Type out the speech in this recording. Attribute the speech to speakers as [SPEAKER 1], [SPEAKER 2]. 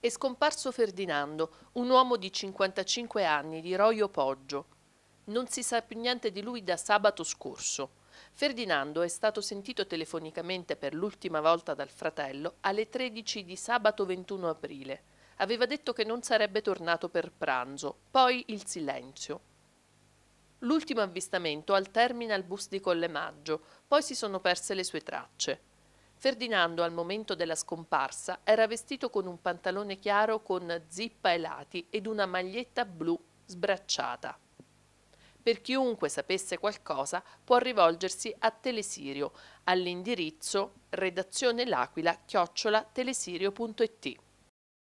[SPEAKER 1] È scomparso Ferdinando, un uomo di 55 anni di Roio Poggio. Non si sa più niente di lui da sabato scorso. Ferdinando è stato sentito telefonicamente per l'ultima volta dal fratello alle 13 di sabato 21 aprile. Aveva detto che non sarebbe tornato per pranzo, poi il silenzio. L'ultimo avvistamento al terminal bus di Collemaggio, poi si sono perse le sue tracce. Ferdinando al momento della scomparsa era vestito con un pantalone chiaro con zippa ai lati ed una maglietta blu sbracciata. Per chiunque sapesse qualcosa può rivolgersi a Telesirio all'indirizzo redazione l'aquila